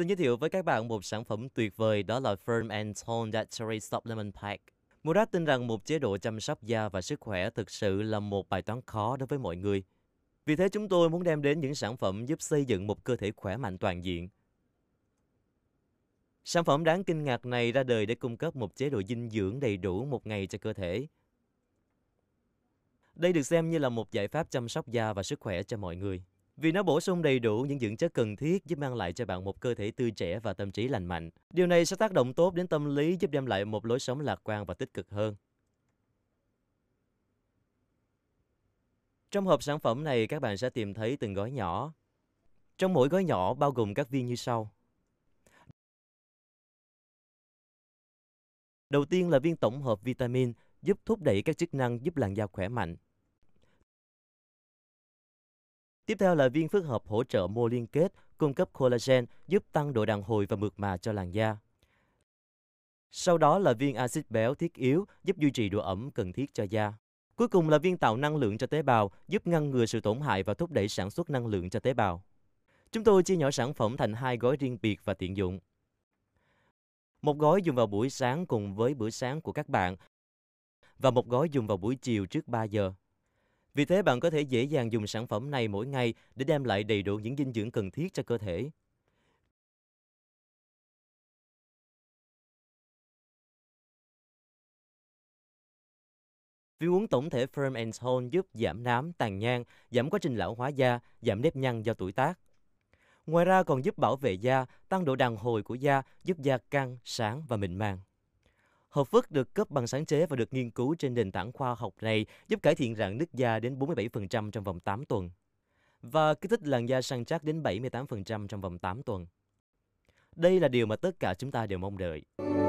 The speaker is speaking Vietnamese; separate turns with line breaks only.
Xin giới thiệu với các bạn một sản phẩm tuyệt vời đó là Firm and Tone Dietary Supplement Pack. Murat tin rằng một chế độ chăm sóc da và sức khỏe thực sự là một bài toán khó đối với mọi người. Vì thế chúng tôi muốn đem đến những sản phẩm giúp xây dựng một cơ thể khỏe mạnh toàn diện. Sản phẩm đáng kinh ngạc này ra đời để cung cấp một chế độ dinh dưỡng đầy đủ một ngày cho cơ thể. Đây được xem như là một giải pháp chăm sóc da và sức khỏe cho mọi người vì nó bổ sung đầy đủ những dưỡng chất cần thiết giúp mang lại cho bạn một cơ thể tươi trẻ và tâm trí lành mạnh. Điều này sẽ tác động tốt đến tâm lý giúp đem lại một lối sống lạc quan và tích cực hơn. Trong hộp sản phẩm này, các bạn sẽ tìm thấy từng gói nhỏ. Trong mỗi gói nhỏ bao gồm các viên như sau. Đầu tiên là viên tổng hợp vitamin giúp thúc đẩy các chức năng giúp làn da khỏe mạnh, Tiếp theo là viên phức hợp hỗ trợ mô liên kết, cung cấp collagen giúp tăng độ đàn hồi và mượt mà cho làn da. Sau đó là viên axit béo thiết yếu giúp duy trì độ ẩm cần thiết cho da. Cuối cùng là viên tạo năng lượng cho tế bào, giúp ngăn ngừa sự tổn hại và thúc đẩy sản xuất năng lượng cho tế bào. Chúng tôi chia nhỏ sản phẩm thành hai gói riêng biệt và tiện dụng. Một gói dùng vào buổi sáng cùng với bữa sáng của các bạn và một gói dùng vào buổi chiều trước 3 giờ. Vì thế bạn có thể dễ dàng dùng sản phẩm này mỗi ngày để đem lại đầy đủ những dinh dưỡng cần thiết cho cơ thể. Viên uống tổng thể Firm and Tone giúp giảm nám, tàn nhang, giảm quá trình lão hóa da, giảm nếp nhăn do tuổi tác. Ngoài ra còn giúp bảo vệ da, tăng độ đàn hồi của da, giúp da căng, sáng và mịn màng. Hợp phức được cấp bằng sáng chế và được nghiên cứu trên nền tảng khoa học này giúp cải thiện rạn nứt da đến 47% trong vòng 8 tuần và kích thích làn da săn chắc đến 78% trong vòng 8 tuần. Đây là điều mà tất cả chúng ta đều mong đợi.